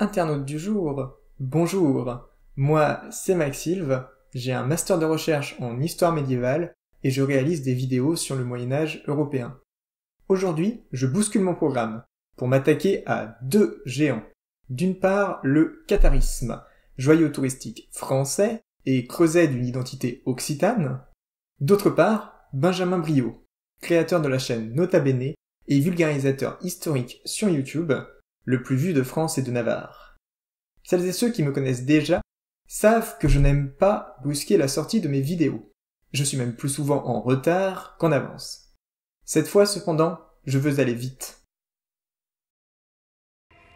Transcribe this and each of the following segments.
Internaute du jour, bonjour. Moi, c'est Max Silve, j'ai un master de recherche en histoire médiévale et je réalise des vidéos sur le Moyen Âge européen. Aujourd'hui, je bouscule mon programme pour m'attaquer à deux géants. D'une part, le catharisme, joyau touristique français et creuset d'une identité occitane. D'autre part, Benjamin Brio, créateur de la chaîne Nota Bene et vulgarisateur historique sur YouTube, le plus vu de France et de Navarre. Celles et ceux qui me connaissent déjà savent que je n'aime pas brusquer la sortie de mes vidéos. Je suis même plus souvent en retard qu'en avance. Cette fois cependant, je veux aller vite.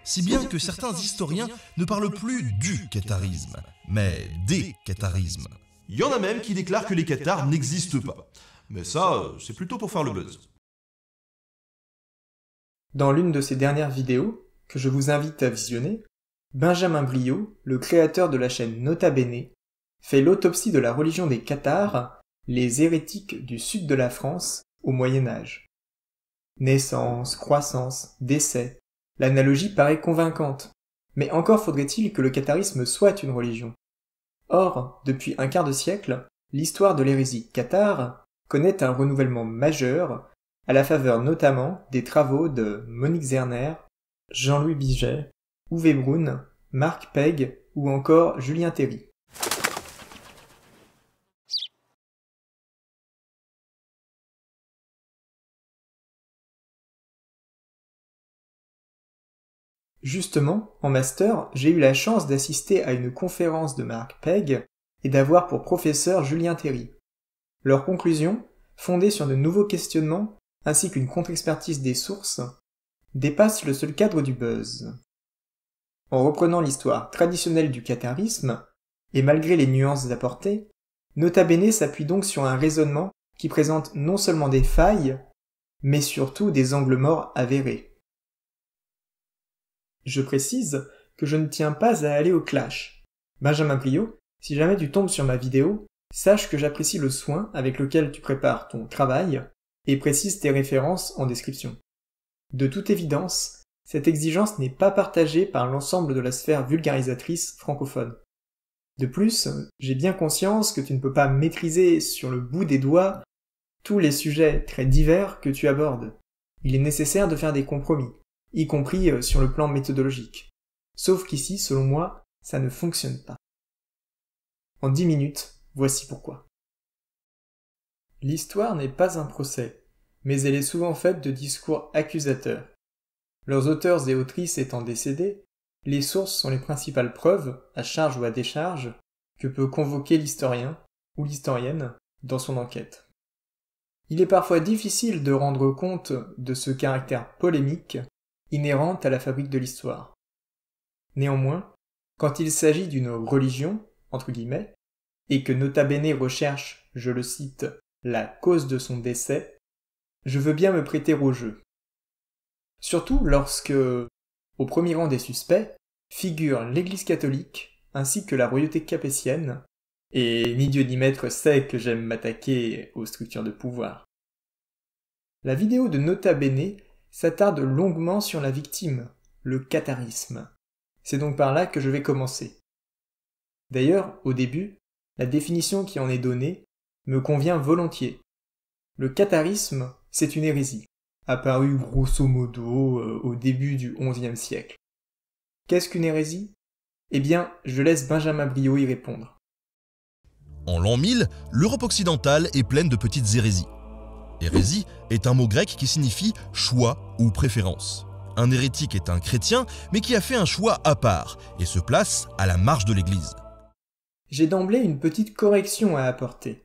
Si bien que certains historiens ne parlent plus du catharisme, mais des catharismes. Il y en a même qui déclarent que les cathares n'existent pas. Mais ça, euh, c'est plutôt pour faire le buzz. Dans l'une de ces dernières vidéos, que je vous invite à visionner, Benjamin Briot, le créateur de la chaîne Nota Bene, fait l'autopsie de la religion des cathares, les hérétiques du sud de la France au Moyen Âge. Naissance, croissance, décès, l'analogie paraît convaincante, mais encore faudrait-il que le catharisme soit une religion. Or, depuis un quart de siècle, l'histoire de l'hérésie cathare connaît un renouvellement majeur, à la faveur notamment des travaux de Monique Zerner Jean-Louis Biget, Uwe Brun, Marc Pegg ou encore Julien Théry. Justement, en master, j'ai eu la chance d'assister à une conférence de Marc Pegg et d'avoir pour professeur Julien Théry. Leurs conclusion, fondée sur de nouveaux questionnements ainsi qu'une contre-expertise des sources, dépasse le seul cadre du buzz. En reprenant l'histoire traditionnelle du catharisme, et malgré les nuances apportées, Nota Bene s'appuie donc sur un raisonnement qui présente non seulement des failles, mais surtout des angles morts avérés. Je précise que je ne tiens pas à aller au clash. Benjamin Brio, si jamais tu tombes sur ma vidéo, sache que j'apprécie le soin avec lequel tu prépares ton travail et précise tes références en description. De toute évidence, cette exigence n'est pas partagée par l'ensemble de la sphère vulgarisatrice francophone. De plus, j'ai bien conscience que tu ne peux pas maîtriser sur le bout des doigts tous les sujets très divers que tu abordes. Il est nécessaire de faire des compromis, y compris euh, sur le plan méthodologique. Sauf qu'ici, selon moi, ça ne fonctionne pas. En dix minutes, voici pourquoi. L'histoire n'est pas un procès, mais elle est souvent faite de discours accusateurs. Leurs auteurs et autrices étant décédés, les sources sont les principales preuves, à charge ou à décharge, que peut convoquer l'historien ou l'historienne dans son enquête. Il est parfois difficile de rendre compte de ce caractère polémique inhérent à la fabrique de l'histoire. Néanmoins, quand il s'agit d'une religion, entre guillemets, et que Nota recherche, je le cite, la cause de son décès, je veux bien me prêter au jeu. Surtout lorsque, au premier rang des suspects, figurent l'Église catholique ainsi que la royauté capétienne, et ni Dieu ni maître sait que j'aime m'attaquer aux structures de pouvoir. La vidéo de Nota Bene s'attarde longuement sur la victime, le catharisme. C'est donc par là que je vais commencer. D'ailleurs, au début, la définition qui en est donnée me convient volontiers. Le catharisme c'est une hérésie, apparue grosso modo euh, au début du XIe siècle. Qu'est-ce qu'une hérésie Eh bien, je laisse Benjamin Briot y répondre. En l'an 1000, l'Europe occidentale est pleine de petites hérésies. Hérésie est un mot grec qui signifie choix ou préférence. Un hérétique est un chrétien, mais qui a fait un choix à part et se place à la marge de l'Église. J'ai d'emblée une petite correction à apporter.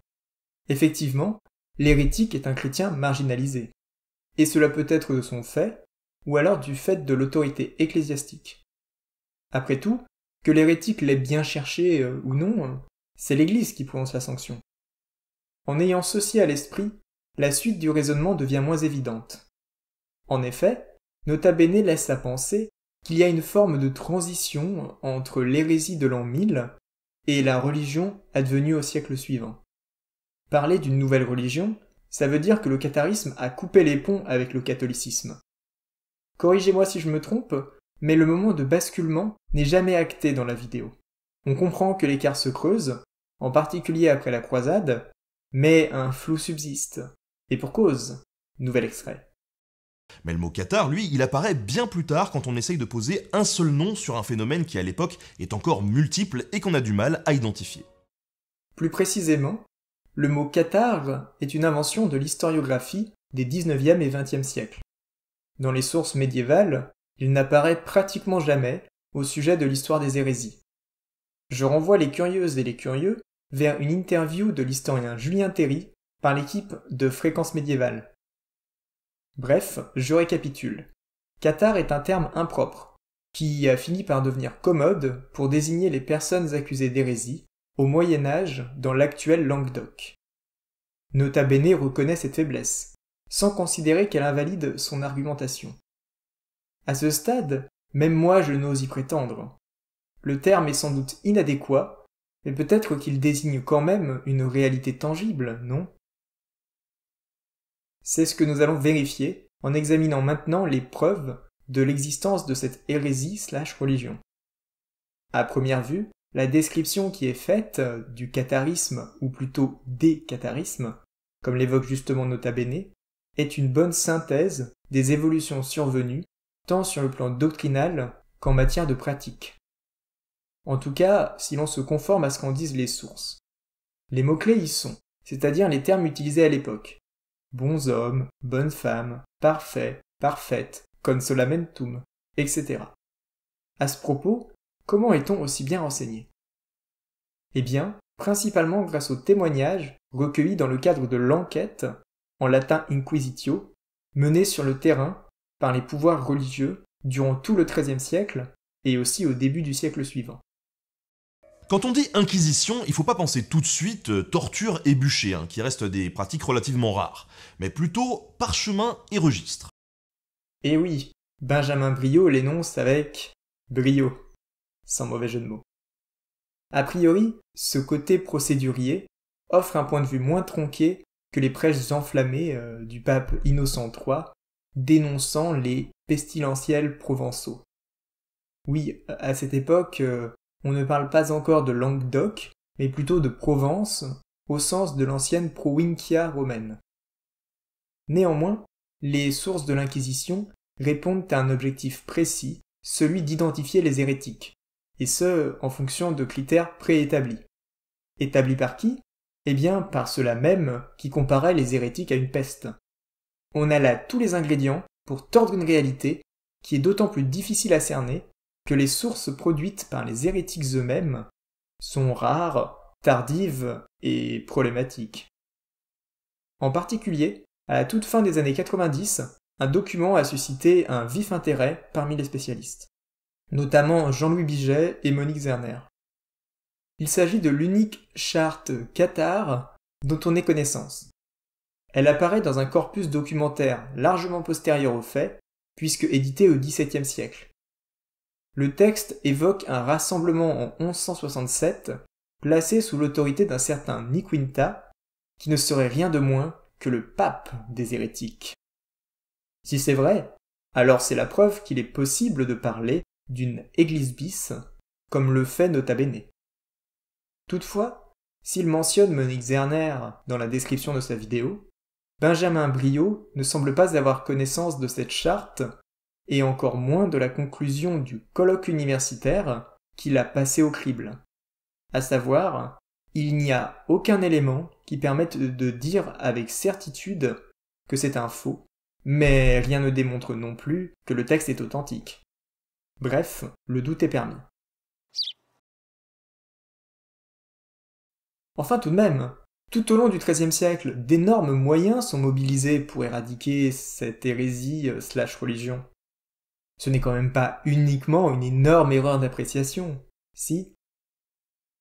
Effectivement, l'hérétique est un chrétien marginalisé. Et cela peut être de son fait, ou alors du fait de l'autorité ecclésiastique. Après tout, que l'hérétique l'ait bien cherché euh, ou non, euh, c'est l'Église qui prononce la sanction. En ayant ceci à l'esprit, la suite du raisonnement devient moins évidente. En effet, Nota Bene laisse à penser qu'il y a une forme de transition entre l'hérésie de l'an 1000 et la religion advenue au siècle suivant. Parler d'une nouvelle religion, ça veut dire que le catharisme a coupé les ponts avec le catholicisme. Corrigez-moi si je me trompe, mais le moment de basculement n'est jamais acté dans la vidéo. On comprend que l'écart se creuse, en particulier après la croisade, mais un flou subsiste. Et pour cause. Nouvel extrait. Mais le mot Qatar, lui, il apparaît bien plus tard quand on essaye de poser un seul nom sur un phénomène qui à l'époque est encore multiple et qu'on a du mal à identifier. Plus précisément, le mot cathare est une invention de l'historiographie des 19e et 20e siècles. Dans les sources médiévales, il n'apparaît pratiquement jamais au sujet de l'histoire des hérésies. Je renvoie les curieuses et les curieux vers une interview de l'historien Julien Théry par l'équipe de Fréquences médiévales. Bref, je récapitule. Cathare est un terme impropre, qui a fini par devenir commode pour désigner les personnes accusées d'hérésie, au Moyen Âge dans l'actuel Languedoc. Nota Bene reconnaît cette faiblesse, sans considérer qu'elle invalide son argumentation. À ce stade, même moi je n'ose y prétendre. Le terme est sans doute inadéquat, mais peut-être qu'il désigne quand même une réalité tangible, non C'est ce que nous allons vérifier en examinant maintenant les preuves de l'existence de cette hérésie slash religion. À première vue, la description qui est faite euh, du catharisme, ou plutôt des catharismes, comme l'évoque justement Nota Bene, est une bonne synthèse des évolutions survenues tant sur le plan doctrinal qu'en matière de pratique. En tout cas, si l'on se conforme à ce qu'en disent les sources. Les mots-clés y sont, c'est-à-dire les termes utilisés à l'époque. Bons hommes, bonnes femmes, parfaits, parfaites, consolamentum, etc. À ce propos, Comment est-on aussi bien renseigné Eh bien, principalement grâce aux témoignages recueillis dans le cadre de l'enquête, en latin inquisitio, menée sur le terrain par les pouvoirs religieux durant tout le XIIIe siècle et aussi au début du siècle suivant. Quand on dit inquisition, il ne faut pas penser tout de suite euh, torture et bûcher, hein, qui restent des pratiques relativement rares, mais plutôt parchemin et registre. Eh oui, Benjamin Briot l'énonce avec brio sans mauvais jeu de mots. A priori, ce côté procédurier offre un point de vue moins tronqué que les prêches enflammées euh, du pape Innocent III dénonçant les pestilentiels provençaux. Oui, à cette époque, euh, on ne parle pas encore de Languedoc, mais plutôt de Provence, au sens de l'ancienne provincia romaine. Néanmoins, les sources de l'Inquisition répondent à un objectif précis, celui d'identifier les hérétiques et ce, en fonction de critères préétablis. Établis par qui Eh bien, par ceux-là même qui comparaient les hérétiques à une peste. On a là tous les ingrédients pour tordre une réalité qui est d'autant plus difficile à cerner que les sources produites par les hérétiques eux-mêmes sont rares, tardives et problématiques. En particulier, à la toute fin des années 90, un document a suscité un vif intérêt parmi les spécialistes notamment Jean-Louis Biget et Monique Zerner. Il s'agit de l'unique charte cathare dont on ait connaissance. Elle apparaît dans un corpus documentaire largement postérieur au fait, puisque édité au XVIIe siècle. Le texte évoque un rassemblement en 1167 placé sous l'autorité d'un certain Niquinta, qui ne serait rien de moins que le pape des hérétiques. Si c'est vrai, alors c'est la preuve qu'il est possible de parler d'une église bis, comme le fait Nota Toutefois, s'il mentionne Monique Zerner dans la description de sa vidéo, Benjamin Briot ne semble pas avoir connaissance de cette charte et encore moins de la conclusion du colloque universitaire qu'il a passé au crible. À savoir, il n'y a aucun élément qui permette de dire avec certitude que c'est un faux, mais rien ne démontre non plus que le texte est authentique. Bref, le doute est permis. Enfin tout de même, tout au long du XIIIe siècle, d'énormes moyens sont mobilisés pour éradiquer cette hérésie euh, slash religion. Ce n'est quand même pas uniquement une énorme erreur d'appréciation, si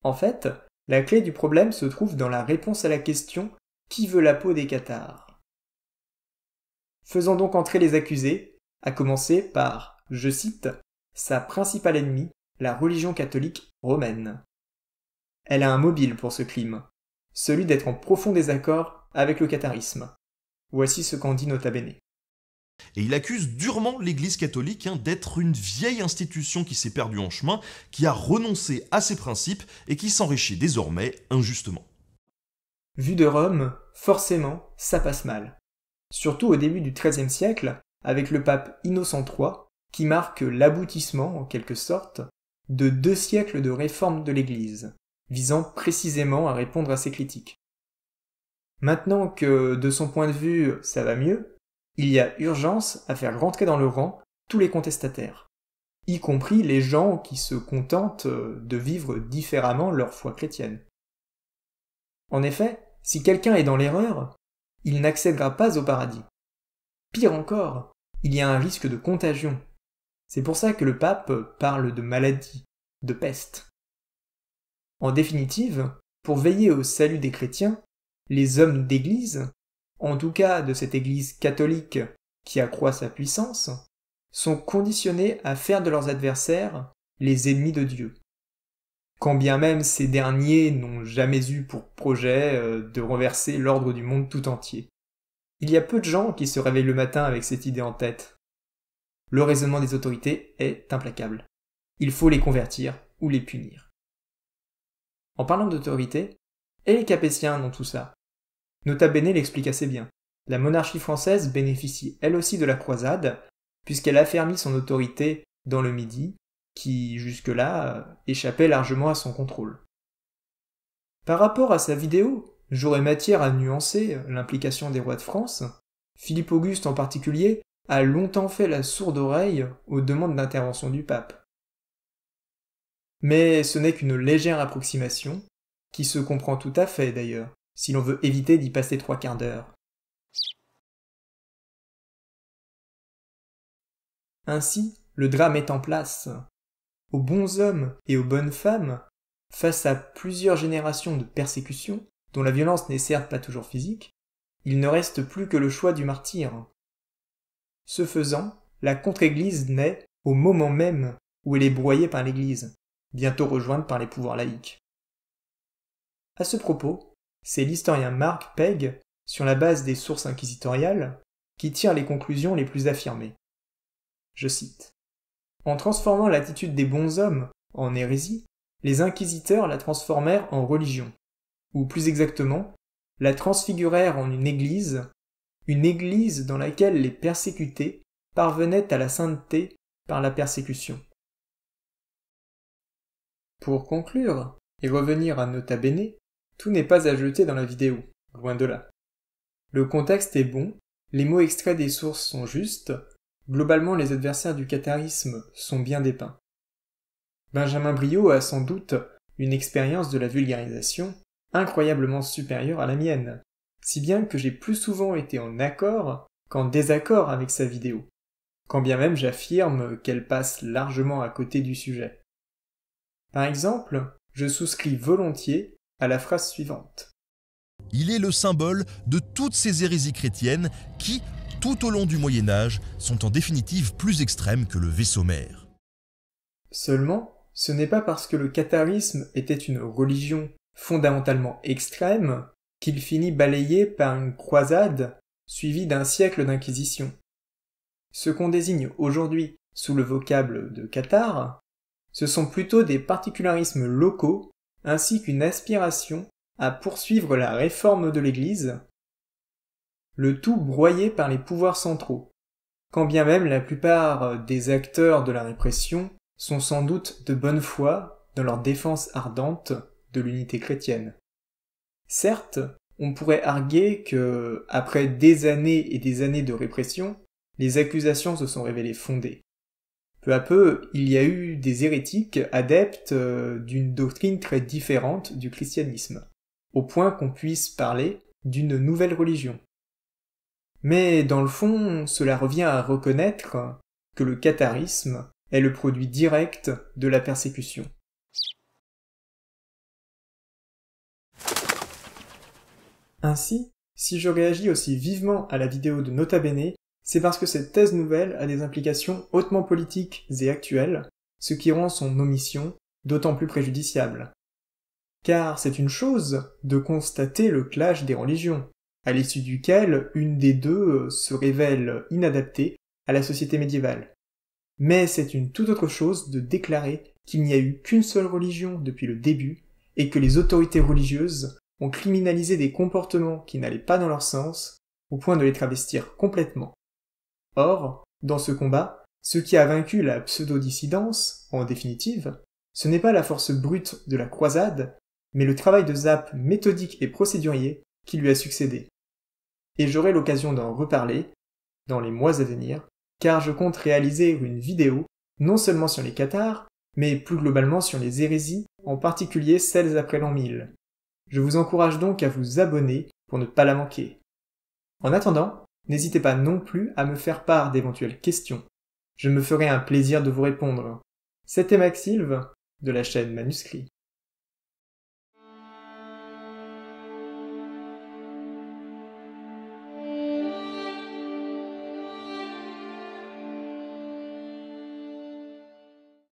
En fait, la clé du problème se trouve dans la réponse à la question Qui veut la peau des cathares Faisons donc entrer les accusés, à commencer par, je cite, sa principale ennemie, la religion catholique romaine. Elle a un mobile pour ce crime, celui d'être en profond désaccord avec le catharisme. Voici ce qu'en dit Nota Bene. Et il accuse durement l'Église catholique hein, d'être une vieille institution qui s'est perdue en chemin, qui a renoncé à ses principes et qui s'enrichit désormais injustement. Vu de Rome, forcément, ça passe mal. Surtout au début du XIIIe siècle, avec le pape Innocent III, qui marque l'aboutissement, en quelque sorte, de deux siècles de réforme de l'Église, visant précisément à répondre à ces critiques. Maintenant que, de son point de vue, ça va mieux, il y a urgence à faire rentrer dans le rang tous les contestataires, y compris les gens qui se contentent de vivre différemment leur foi chrétienne. En effet, si quelqu'un est dans l'erreur, il n'accédera pas au paradis. Pire encore, il y a un risque de contagion c'est pour ça que le pape parle de maladie, de peste. En définitive, pour veiller au salut des chrétiens, les hommes d'Église, en tout cas de cette Église catholique qui accroît sa puissance, sont conditionnés à faire de leurs adversaires les ennemis de Dieu. Quand bien même ces derniers n'ont jamais eu pour projet euh, de renverser l'ordre du monde tout entier. Il y a peu de gens qui se réveillent le matin avec cette idée en tête. Le raisonnement des autorités est implacable. Il faut les convertir ou les punir. En parlant d'autorité, et les Capétiens dans tout ça Nota Bene l'explique assez bien. La monarchie française bénéficie elle aussi de la croisade, puisqu'elle affermit son autorité dans le Midi, qui jusque-là échappait largement à son contrôle. Par rapport à sa vidéo, j'aurais matière à nuancer l'implication des rois de France, Philippe Auguste en particulier, a longtemps fait la sourde oreille aux demandes d'intervention du pape. Mais ce n'est qu'une légère approximation, qui se comprend tout à fait d'ailleurs, si l'on veut éviter d'y passer trois quarts d'heure. Ainsi, le drame est en place. Aux bons hommes et aux bonnes femmes, face à plusieurs générations de persécutions, dont la violence n'est certes pas toujours physique, il ne reste plus que le choix du martyr, ce faisant, la contre-Église naît au moment même où elle est broyée par l'Église, bientôt rejointe par les pouvoirs laïcs. À ce propos, c'est l'historien Mark Pegg, sur la base des sources inquisitoriales, qui tire les conclusions les plus affirmées. Je cite. En transformant l'attitude des bons hommes en hérésie, les inquisiteurs la transformèrent en religion, ou plus exactement, la transfigurèrent en une église une église dans laquelle les persécutés parvenaient à la sainteté par la persécution. Pour conclure et revenir à Nota Bene, tout n'est pas à jeter dans la vidéo, loin de là. Le contexte est bon, les mots extraits des sources sont justes, globalement les adversaires du catharisme sont bien dépeints. Benjamin Briot a sans doute une expérience de la vulgarisation incroyablement supérieure à la mienne, si bien que j'ai plus souvent été en accord qu'en désaccord avec sa vidéo, quand bien même j'affirme qu'elle passe largement à côté du sujet. Par exemple, je souscris volontiers à la phrase suivante. Il est le symbole de toutes ces hérésies chrétiennes qui, tout au long du Moyen Âge, sont en définitive plus extrêmes que le vaisseau mère. Seulement, ce n'est pas parce que le catharisme était une religion fondamentalement extrême qu'il finit balayé par une croisade suivie d'un siècle d'inquisition. Ce qu'on désigne aujourd'hui sous le vocable de Qatar, ce sont plutôt des particularismes locaux ainsi qu'une aspiration à poursuivre la réforme de l'Église, le tout broyé par les pouvoirs centraux, quand bien même la plupart des acteurs de la répression sont sans doute de bonne foi dans leur défense ardente de l'unité chrétienne. Certes, on pourrait arguer que, après des années et des années de répression, les accusations se sont révélées fondées. Peu à peu, il y a eu des hérétiques adeptes euh, d'une doctrine très différente du christianisme, au point qu'on puisse parler d'une nouvelle religion. Mais dans le fond, cela revient à reconnaître que le catharisme est le produit direct de la persécution. Ainsi, si je réagis aussi vivement à la vidéo de Nota Bene, c'est parce que cette thèse nouvelle a des implications hautement politiques et actuelles, ce qui rend son omission d'autant plus préjudiciable. Car c'est une chose de constater le clash des religions, à l'issue duquel une des deux euh, se révèle inadaptée à la société médiévale. Mais c'est une toute autre chose de déclarer qu'il n'y a eu qu'une seule religion depuis le début et que les autorités religieuses ont criminalisé des comportements qui n'allaient pas dans leur sens, au point de les travestir complètement. Or, dans ce combat, ce qui a vaincu la pseudo-dissidence, en définitive, ce n'est pas la force brute de la croisade, mais le travail de Zap méthodique et procédurier qui lui a succédé. Et j'aurai l'occasion d'en reparler dans les mois à venir, car je compte réaliser une vidéo non seulement sur les cathares, mais plus globalement sur les hérésies, en particulier celles après l'an 1000. Je vous encourage donc à vous abonner pour ne pas la manquer. En attendant, n'hésitez pas non plus à me faire part d'éventuelles questions. Je me ferai un plaisir de vous répondre. C'était Maxilve de la chaîne Manuscrit.